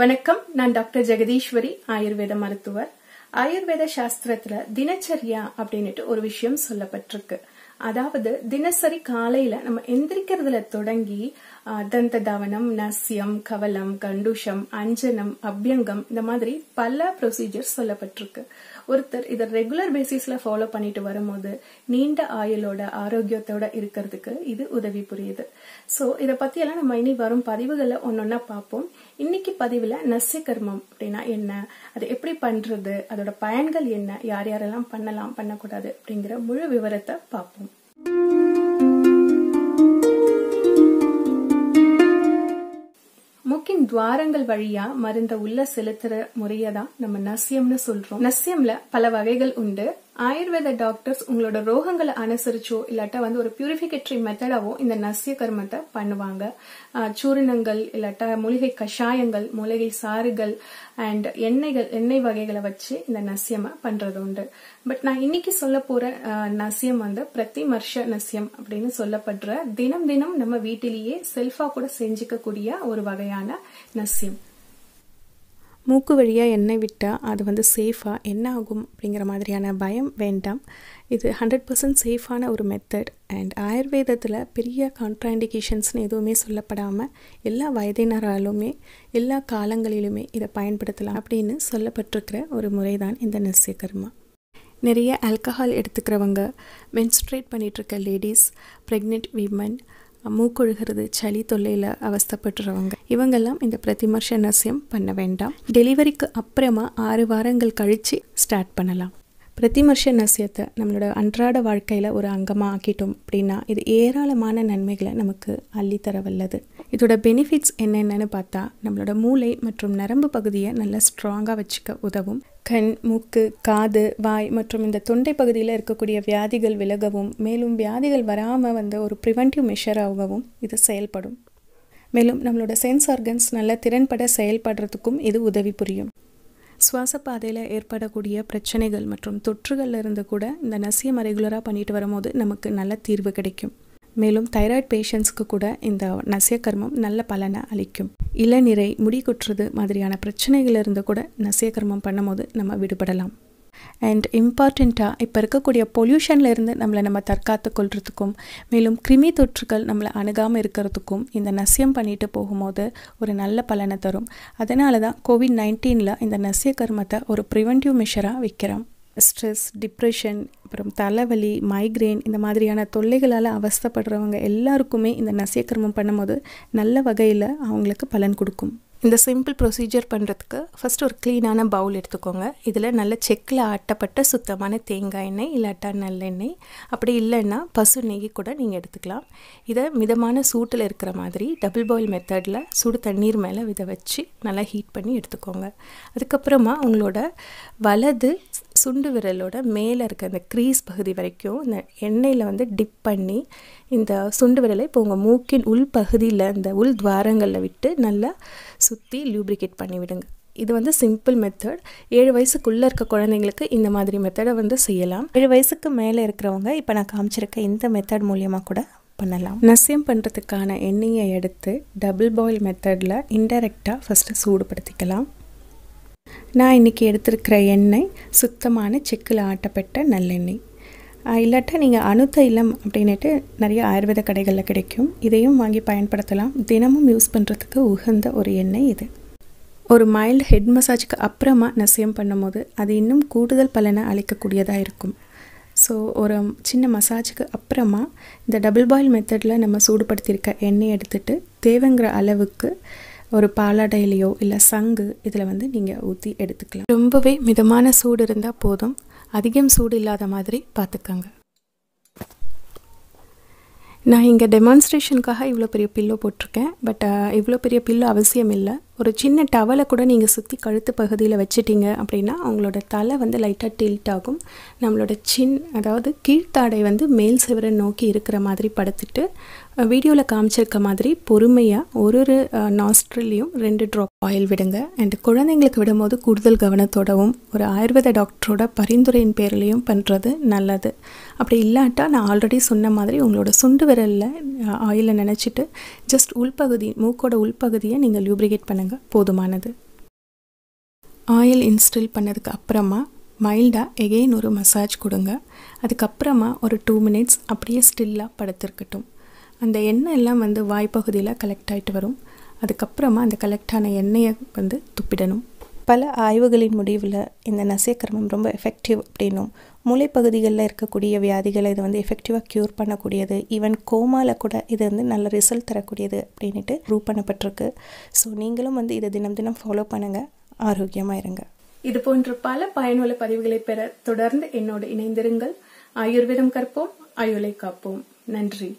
வணக்கம் நான் டாக்டர் ஜெகதீஸ்வரி ஆயுர்வேத மருத்துவர் ஆயுர்வேத சாஸ்திரத்துல தினச்சரியா அப்படின்னுட்டு ஒரு விஷயம் சொல்லப்பட்டிருக்கு அதாவது தினசரி காலையில நம்ம எந்திரிக்கிறதுல தொடங்கி தந்த தவனம் நசியம் கவலம் கண்டுஷம் அஞ்சனம் அபியங்கம் இந்த மாதிரி பல ப்ரொசீஜர்ஸ் சொல்லப்பட்டிருக்கு ஒருத்தர் இதை ரெகுலர் பேசிஸ்ல ஃபாலோ பண்ணிட்டு வரும்போது நீண்ட ஆயுளோட ஆரோக்கியத்தோட இருக்கிறதுக்கு இது உதவி புரியுது ஸோ இதை எல்லாம் நம்ம இனி வரும் பதிவுகளை ஒன்னொன்னா பார்ப்போம் இன்னைக்கு பதிவுல நசிய கர்மம் அப்படின்னா என்ன அது எப்படி பண்றது அதோட பயன்கள் என்ன யார் யாரெல்லாம் பண்ணலாம் பண்ணக்கூடாது அப்படிங்கிற முழு விவரத்தை பார்ப்போம் துவாரங்கள் வழியா மருந்த உள்ள செலுத்துற முறையதான் நம்ம நசியம்னு சொல்றோம் நசியம்ல பல வகைகள் உண்டு ஆயுர்வேத டாக்டர்ஸ் உங்களோட ரோகங்களை அனுசரிச்சோ இல்லாட்டா வந்து ஒரு பியூரிபிகேட்டரி மெத்தடாவோ இந்த நசிய கர்மத்தை பண்ணுவாங்க சூரணங்கள் இல்லாட்டா மூலிகை கஷாயங்கள் மூலிகை சாறுகள் அண்ட் எண்ணெய்கள் எண்ணெய் வகைகளை வச்சு இந்த நசியமா பண்றது உண்டு பட் நான் இன்னைக்கு சொல்ல போற நசியம் வந்து மர்ஷ நசியம் அப்படின்னு சொல்லப்படுற தினம் தினம் நம்ம வீட்டிலேயே செல்ஃபா கூட செஞ்சுக்க கூடிய ஒரு வகையான நசியம் மூக்கு வழியாக எண்ணெய் விட்டால் அது வந்து சேஃபாக என்ன ஆகும் அப்படிங்கிற மாதிரியான பயம் வேண்டாம் இது ஹண்ட்ரட் பர்சன்ட் சேஃபான ஒரு மெத்தட் அண்ட் ஆயுர்வேதத்தில் பெரிய கான்ட்ராண்டிகேஷன்ஸ்னு எதுவுமே சொல்லப்படாமல் எல்லா வயதினராலுமே எல்லா காலங்களிலுமே இதை பயன்படுத்தலாம் அப்படின்னு சொல்லப்பட்டிருக்கிற ஒரு முறை தான் இந்த நிஸ்ய நிறைய ஆல்கஹால் எடுத்துக்கிறவங்க மென்ஸ்ட்ரேட் பண்ணிகிட்ருக்க லேடிஸ் ப்ரெக்னென்ட் விமன் மூக்கொழுகிறது சளி தொல்லையில் அவஸ்தப்பட்டுறவங்க இவங்கெல்லாம் இந்த பிரதிமர்ஷ நசியம் பண்ண வேண்டாம் டெலிவரிக்கு அப்புறமா ஆறு வாரங்கள் கழித்து ஸ்டார்ட் பண்ணலாம் பிரதிமர்ஷ நசியத்தை நம்மளோட அன்றாட வாழ்க்கையில் ஒரு அங்கமாக ஆக்கிட்டோம் அப்படின்னா இது ஏராளமான நன்மைகளை நமக்கு அள்ளித்தர வல்லது இதோட பெனிஃபிட்ஸ் என்னென்னு பார்த்தா நம்மளோட மூளை மற்றும் நரம்பு பகுதியை நல்லா ஸ்ட்ராங்காக வச்சுக்க உதவும் கண் மூக்கு காது வாய் மற்றும் இந்த தொண்டை பகுதியில் இருக்கக்கூடிய வியாதிகள் விலகவும் மேலும் வியாதிகள் வராமல் வந்து ஒரு ப்ரிவென்டிவ் மெஷராகவும் இது செயல்படும் மேலும் நம்மளோட சென்ஸ் ஆர்கன்ஸ் நல்லா திறன்பட செயல்படுறதுக்கும் இது உதவி புரியும் சுவாச பாதையில் ஏற்படக்கூடிய பிரச்சனைகள் மற்றும் தொற்றுகளில் இருந்து கூட இந்த நசியம் ரெகுலராக பண்ணிட்டு வரும்போது நமக்கு நல்ல தீர்வு கிடைக்கும் மேலும் தைராய்டு பேஷண்ட்ஸ்க்கு கூட இந்த நசிய கர்மம் நல்ல பலனை அளிக்கும் இளநிறை முடி கொட்டுறது மாதிரியான பிரச்சனைகள் இருந்து கூட நசிய கர்மம் பண்ணும்போது நம்ம விடுபடலாம் அண்ட் இம்பார்ட்டண்ட்டாக இப்போ இருக்கக்கூடிய பொல்யூஷன்லேருந்து நம்மளை நம்ம தற்காத்து கொள்றதுக்கும் மேலும் கிருமி தொற்றுகள் நம்மளை அணுகாமல் இருக்கிறதுக்கும் இந்த நசியம் பண்ணிட்டு போகும்போது ஒரு நல்ல பலனை தரும் அதனால தான் கோவிட் நைன்டீனில் இந்த நசிய கர்மத்தை ஒரு ப்ரிவென்டிவ் மெஷராக விற்கிறோம் ஸ்ட்ரெஸ் டிப்ரெஷன் அப்புறம் தலைவலி மைக்ரெயின் இந்த மாதிரியான தொல்லைகளால் அவஸ்தப்படுறவங்க எல்லாருக்குமே இந்த நசிய கர்மம் பண்ணும்போது நல்ல வகையில் அவங்களுக்கு பலன் கொடுக்கும் இந்த சிம்பிள் ப்ரொசீஜர் பண்ணுறதுக்கு ஃபஸ்ட் ஒரு க்ளீனான பவுல் எடுத்துக்கோங்க இதில் நல்ல செக்கில் ஆட்டப்பட்ட சுத்தமான தேங்காய் எண்ணெய் இல்லாட்டா நல்லெண்ணெய் அப்படி இல்லைன்னா பசு நெய் கூட நீங்கள் எடுத்துக்கலாம் இதை மிதமான சூட்டில் இருக்கிற மாதிரி டபுள் பாயில் மெத்தடில் சுடு தண்ணீர் மேலே இதை வச்சு நல்லா ஹீட் பண்ணி எடுத்துக்கோங்க அதுக்கப்புறமா உங்களோட வலது சுண்டு விரலோட மேலே இருக்க அந்த க்ரீஸ் பகுதி வரைக்கும் இந்த எண்ணெயில் வந்து டிப் பண்ணி இந்த சுண்டு விரலை இப்போ உங்கள் மூக்கின் உள் பகுதியில் இந்த உள் துவாரங்களில் விட்டு நல்லா சுற்றி லூப்ரிகேட் பண்ணி விடுங்க இது வந்து சிம்பிள் மெத்தட் ஏழு வயசுக்குள்ளே இருக்க குழந்தைங்களுக்கு இந்த மாதிரி மெத்தடை வந்து செய்யலாம் ஏழு வயசுக்கு மேலே இருக்கிறவங்க இப்போ நான் காமிச்சிருக்க இந்த மெத்தட் மூலியமாக கூட பண்ணலாம் நசியம் பண்ணுறதுக்கான எண்ணெயை எடுத்து டபுள் பாயில் மெத்தடில் இன்டெரக்டாக ஃபஸ்ட்டு சூடுபடுத்திக்கலாம் நான் இன்றைக்கி எடுத்திருக்கிற எண்ணெய் சுத்தமான செக்கில் ஆட்டப்பட்ட நல்லெண்ணெய் இல்லாட்டா நீங்கள் அணு தைலம் அப்படின்ட்டு நிறைய ஆயுர்வேத கடைகளில் கிடைக்கும் இதையும் வாங்கி பயன்படுத்தலாம் தினமும் யூஸ் பண்ணுறதுக்கு உகந்த ஒரு எண்ணெய் இது ஒரு மைல்டு ஹெட் மசாஜுக்கு அப்புறமா நசியம் பண்ணும்போது அது இன்னும் கூடுதல் பலனை அளிக்கக்கூடியதாக இருக்கும் ஸோ ஒரு சின்ன மசாஜுக்கு அப்புறமா இந்த டபுள் பாயில் மெத்தடில் நம்ம சூடுபடுத்தியிருக்க எண்ணெய் எடுத்துகிட்டு தேவைங்கிற அளவுக்கு ஒரு பாலாடையிலையோ இல்லை சங்கு இதில் வந்து நீங்கள் ஊற்றி எடுத்துக்கலாம் ரொம்பவே மிதமான சூடு இருந்தால் போதும் அதிகம் சூடு இல்லாத மாதிரி பார்த்துக்கோங்க நான் இங்கே டெமான்ஸ்ட்ரேஷனுக்காக இவ்வளோ பெரிய பில்லோ போட்டிருக்கேன் பட் இவ்வளோ பெரிய பில்லோ அவசியம் இல்லை ஒரு சின்ன டவலை கூட நீங்கள் சுற்றி கழுத்து பகுதியில் வச்சுட்டிங்க அப்படின்னா அவங்களோட தலை வந்து லைட்டாக டில்ட் ஆகும் நம்மளோட சின் அதாவது கீழ்த்தாடை வந்து மேல் சிவரை நோக்கி இருக்கிற மாதிரி படுத்துட்டு வீடியோவில் காமிச்சிருக்க மாதிரி பொறுமையாக ஒரு ஒரு நாஸ்ட்ரிலையும் ரெண்டு ட்ராப் ஆயில் விடுங்க அண்ட் குழந்தைங்களுக்கு விடும்போது கூடுதல் கவனத்தோடவும் ஒரு ஆயுர்வேத டாக்டரோட பரிந்துரையின் பேரிலையும் பண்ணுறது நல்லது அப்படி இல்லாட்டா நான் ஆல்ரெடி சொன்ன மாதிரி உங்களோட சுண்டு விரலில் ஆயிலை நினச்சிட்டு ஜஸ்ட் உள்பகுதி மூக்கோட உள்பகுதியை நீங்கள் லியூப்ரிகேட் பண்ணுங்கள் பாருங்கள் போதுமானது ஆயில் இன்ஸ்டில் பண்ணதுக்கு அப்புறமா மைல்டாக எகெயின் ஒரு மசாஜ் கொடுங்க அதுக்கப்புறமா ஒரு டூ மினிட்ஸ் அப்படியே ஸ்டில்லாக படுத்திருக்கட்டும் அந்த எண்ணெய் எல்லாம் வந்து வாய்ப்பகுதியில் கலெக்ட் ஆகிட்டு வரும் அதுக்கப்புறமா அந்த கலெக்டான எண்ணெயை வந்து துப்பிடணும் பல ஆய்வுகளின் முடிவில் இந்த நசியக்கிரமம் ரொம்ப எஃபெக்டிவ் அப்படின்னும் மூளைப்பகுதிகளில் இருக்கக்கூடிய வியாதிகளை இது வந்து எஃபெக்டிவாக க்யூர் பண்ணக்கூடியது ஈவன் கோமாவில் கூட இது வந்து நல்ல ரிசல்ட் தரக்கூடியது அப்படின்ட்டு ப்ரூவ் பண்ணப்பட்டிருக்கு ஸோ நீங்களும் வந்து இதை தினம் தினம் ஃபாலோ பண்ணுங்கள் ஆரோக்கியமாக இருங்க இது போன்ற பல பயனுள்ள பதிவுகளை பெற தொடர்ந்து என்னோடு இணைந்திருங்கள் ஆயுர்வேதம் கற்போம் அயுலை காப்போம் நன்றி